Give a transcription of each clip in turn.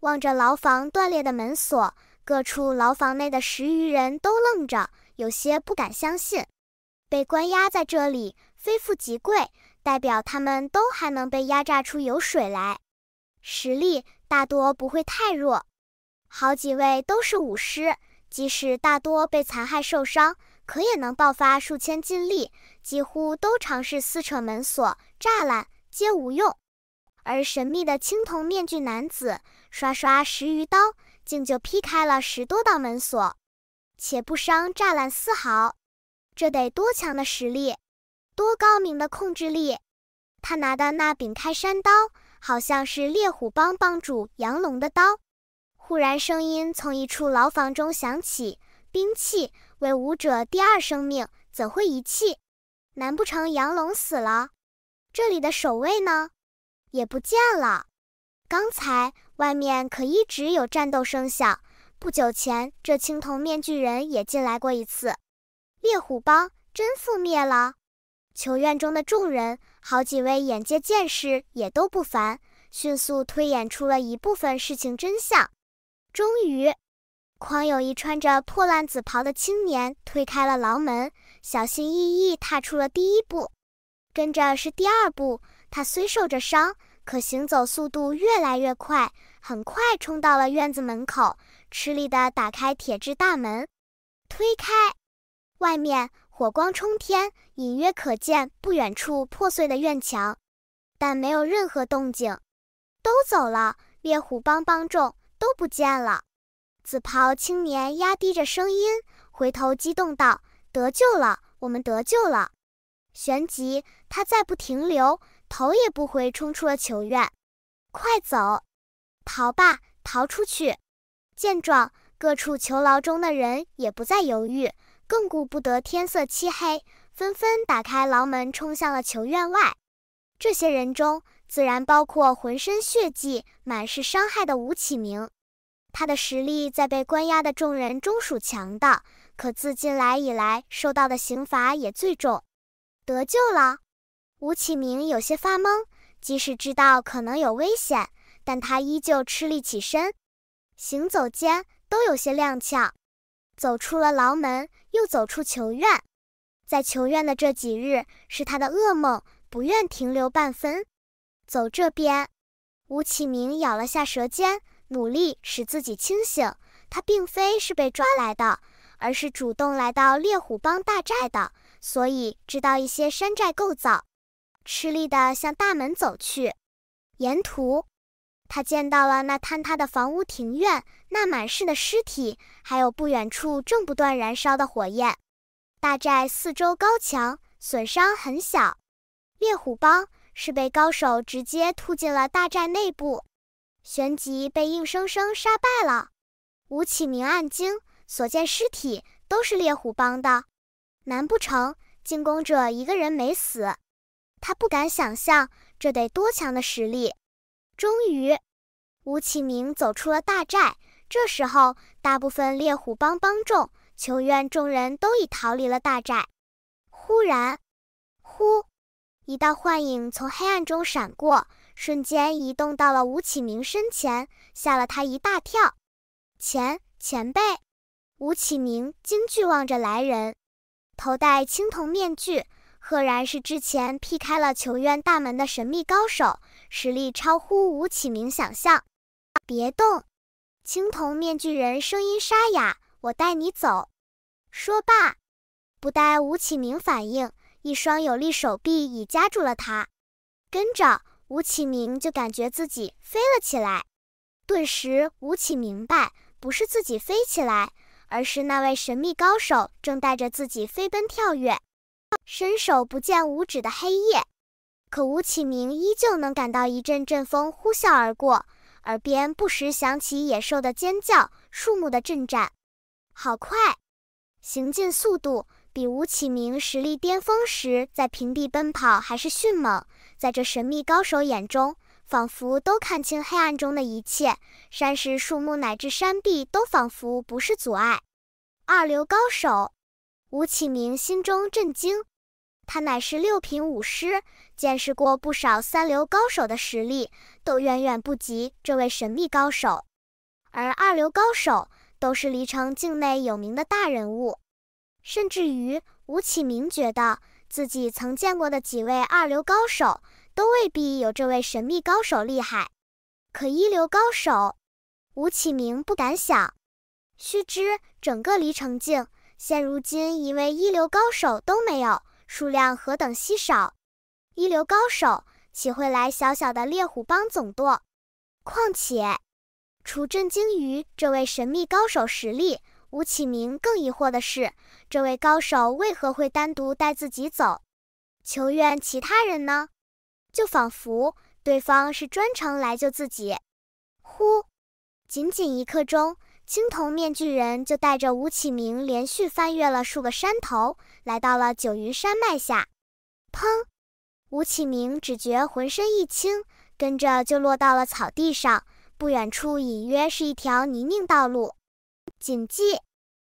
望着牢房断裂的门锁，各处牢房内的十余人都愣着，有些不敢相信。被关押在这里，非富即贵，代表他们都还能被压榨出油水来，实力大多不会太弱。好几位都是武师，即使大多被残害受伤，可也能爆发数千劲力，几乎都尝试撕扯门锁、栅栏，皆无用。而神秘的青铜面具男子刷刷十余刀，竟就劈开了十多道门锁，且不伤栅栏丝毫。这得多强的实力，多高明的控制力！他拿的那柄开山刀，好像是猎虎帮帮主杨龙的刀。忽然，声音从一处牢房中响起：“兵器为武者第二生命，怎会遗弃？难不成杨龙死了？这里的守卫呢？”也不见了。刚才外面可一直有战斗声响，不久前这青铜面具人也进来过一次。猎虎帮真覆灭了？囚院中的众人，好几位眼界见识也都不凡，迅速推演出了一部分事情真相。终于，匡有一穿着破烂紫袍的青年推开了牢门，小心翼翼踏出了第一步，跟着是第二步。他虽受着伤，可行走速度越来越快，很快冲到了院子门口，吃力地打开铁质大门，推开。外面火光冲天，隐约可见不远处破碎的院墙，但没有任何动静，都走了，猎虎帮帮众都不见了。紫袍青年压低着声音，回头激动道：“得救了，我们得救了！”旋即，他再不停留。头也不回，冲出了囚院。快走，逃吧，逃出去！见状，各处囚牢中的人也不再犹豫，更顾不得天色漆黑，纷纷打开牢门，冲向了囚院外。这些人中，自然包括浑身血迹、满是伤害的吴启明。他的实力在被关押的众人中属强的，可自进来以来受到的刑罚也最重。得救了。吴启明有些发懵，即使知道可能有危险，但他依旧吃力起身，行走间都有些踉跄。走出了牢门，又走出囚院，在囚院的这几日是他的噩梦，不愿停留半分。走这边。吴启明咬了下舌尖，努力使自己清醒。他并非是被抓来的，而是主动来到猎虎帮大寨的，所以知道一些山寨构造。吃力的向大门走去，沿途他见到了那坍塌的房屋庭院，那满是的尸体，还有不远处正不断燃烧的火焰。大寨四周高墙损伤很小，猎虎帮是被高手直接突进了大寨内部，旋即被硬生生杀败了。吴启明暗惊，所见尸体都是猎虎帮的，难不成进攻者一个人没死？他不敢想象这得多强的实力。终于，吴启明走出了大寨。这时候，大部分猎虎帮帮众、求愿众人都已逃离了大寨。忽然，呼！一道幻影从黑暗中闪过，瞬间移动到了吴启明身前，吓了他一大跳。前前辈，吴启明惊惧望着来人，头戴青铜面具。赫然是之前劈开了球院大门的神秘高手，实力超乎吴启明想象。别动！青铜面具人声音沙哑：“我带你走。”说罢，不待吴启明反应，一双有力手臂已夹住了他。跟着，吴启明就感觉自己飞了起来。顿时，吴启明白，不是自己飞起来，而是那位神秘高手正带着自己飞奔跳跃。伸手不见五指的黑夜，可吴启明依旧能感到一阵阵风呼啸而过，耳边不时响起野兽的尖叫、树木的震颤。好快，行进速度比吴启明实力巅峰时在平地奔跑还是迅猛。在这神秘高手眼中，仿佛都看清黑暗中的一切，山石、树木乃至山壁都仿佛不是阻碍。二流高手。吴启明心中震惊，他乃是六品武师，见识过不少三流高手的实力，都远远不及这位神秘高手。而二流高手都是黎城境内有名的大人物，甚至于吴启明觉得自己曾见过的几位二流高手，都未必有这位神秘高手厉害。可一流高手，吴启明不敢想。须知整个黎城境。现如今，一位一流高手都没有，数量何等稀少！一流高手岂会来小小的猎虎帮总舵？况且，除震惊于这位神秘高手实力，吴启明更疑惑的是，这位高手为何会单独带自己走，求愿其他人呢？就仿佛对方是专程来救自己。呼，仅仅一刻钟。青铜面具人就带着吴启明连续翻越了数个山头，来到了九云山脉下。砰！吴启明只觉浑身一轻，跟着就落到了草地上。不远处隐约是一条泥泞道路。谨记，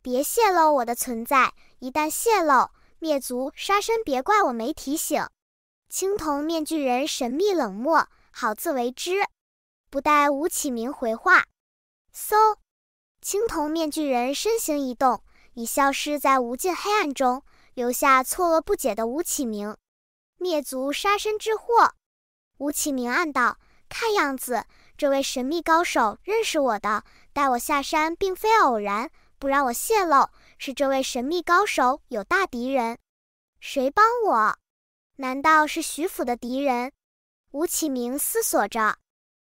别泄露我的存在，一旦泄露，灭族杀身，别怪我没提醒。青铜面具人神秘冷漠，好自为之。不待吴启明回话，嗖！青铜面具人身形一动，已消失在无尽黑暗中，留下错愕不解的吴启明。灭族杀身之祸，吴启明暗道：看样子，这位神秘高手认识我的，带我下山并非偶然，不让我泄露，是这位神秘高手有大敌人。谁帮我？难道是徐府的敌人？吴启明思索着，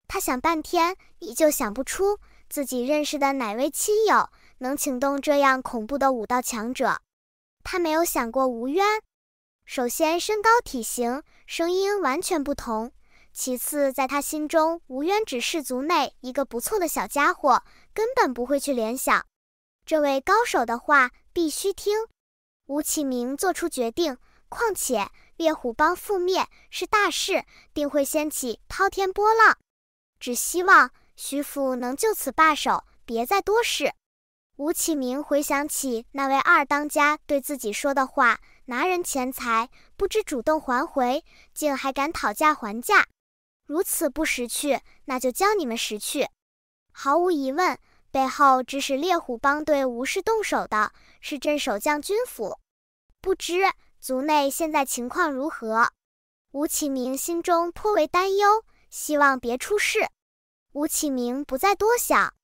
他想半天，依旧想不出。自己认识的哪位亲友能请动这样恐怖的武道强者？他没有想过吴渊。首先，身高、体型、声音完全不同；其次，在他心中，吴渊只是族内一个不错的小家伙，根本不会去联想这位高手的话。必须听。吴启明做出决定。况且，猎虎帮覆灭是大事，定会掀起滔天波浪。只希望。徐府能就此罢手，别再多事。吴启明回想起那位二当家对自己说的话：拿人钱财，不知主动还回，竟还敢讨价还价，如此不识趣，那就教你们识趣。毫无疑问，背后指使猎虎帮对吴氏动手的是镇守将军府。不知族内现在情况如何？吴启明心中颇为担忧，希望别出事。吴启明不再多想，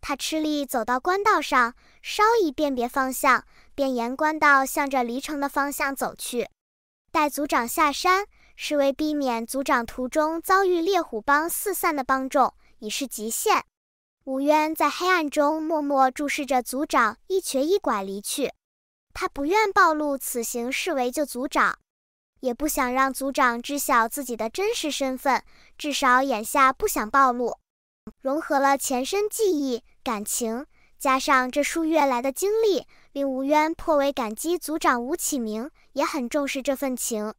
他吃力走到官道上，稍一辨别方向，便沿官道向着离城的方向走去。带组长下山，是为避免组长途中遭遇猎虎帮四散的帮众，已是极限。武渊在黑暗中默默注视着组长一瘸一拐离去，他不愿暴露此行是为救组长，也不想让组长知晓自己的真实身份，至少眼下不想暴露。融合了前身记忆、感情，加上这数月来的经历，令吴渊颇为感激族长吴启明，也很重视这份情。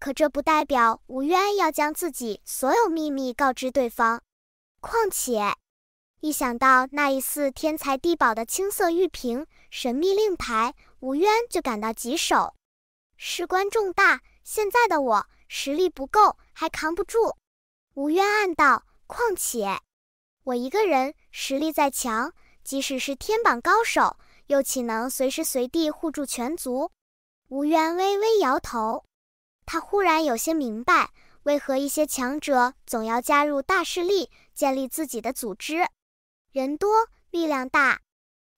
可这不代表吴渊要将自己所有秘密告知对方。况且，一想到那一似天才地宝的青色玉瓶、神秘令牌，吴渊就感到棘手。事关重大，现在的我实力不够，还扛不住。吴渊暗道。况且。我一个人实力再强，即使是天榜高手，又岂能随时随地护住全族？吴渊微微摇头，他忽然有些明白，为何一些强者总要加入大势力，建立自己的组织。人多力量大，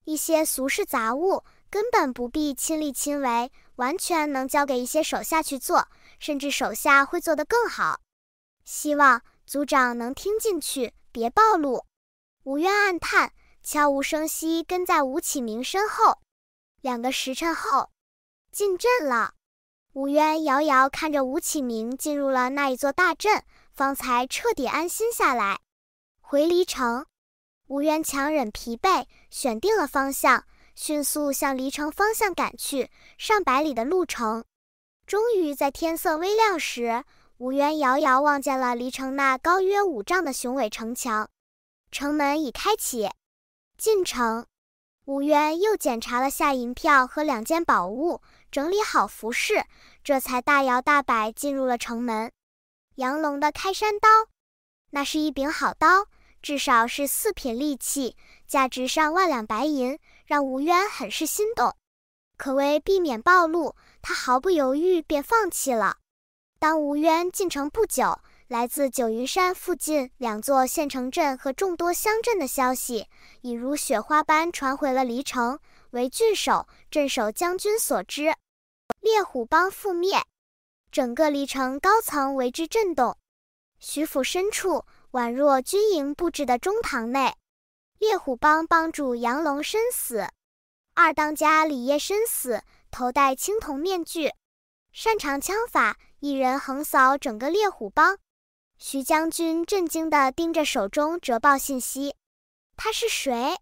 一些俗事杂物根本不必亲力亲为，完全能交给一些手下去做，甚至手下会做得更好。希望族长能听进去。别暴露！吴渊暗叹，悄无声息跟在吴启明身后。两个时辰后，进阵了。吴渊遥遥看着吴启明进入了那一座大阵，方才彻底安心下来。回离城，吴渊强忍疲惫，选定了方向，迅速向离城方向赶去。上百里的路程，终于在天色微亮时。吴渊遥遥望见了离城那高约五丈的雄伟城墙，城门已开启。进城，吴渊又检查了下银票和两件宝物，整理好服饰，这才大摇大摆进入了城门。杨龙的开山刀，那是一柄好刀，至少是四品利器，价值上万两白银，让吴渊很是心动。可为避免暴露，他毫不犹豫便放弃了。当吴渊进城不久，来自九云山附近两座县城镇和众多乡镇的消息，已如雪花般传回了黎城，为郡守、镇守将军所知。猎虎帮覆灭，整个黎城高层为之震动。徐府深处，宛若军营布置的中堂内，猎虎帮帮主杨龙身死，二当家李业身死，头戴青铜面具，擅长枪法。一人横扫整个猎虎帮，徐将军震惊的盯着手中折报信息，他是谁？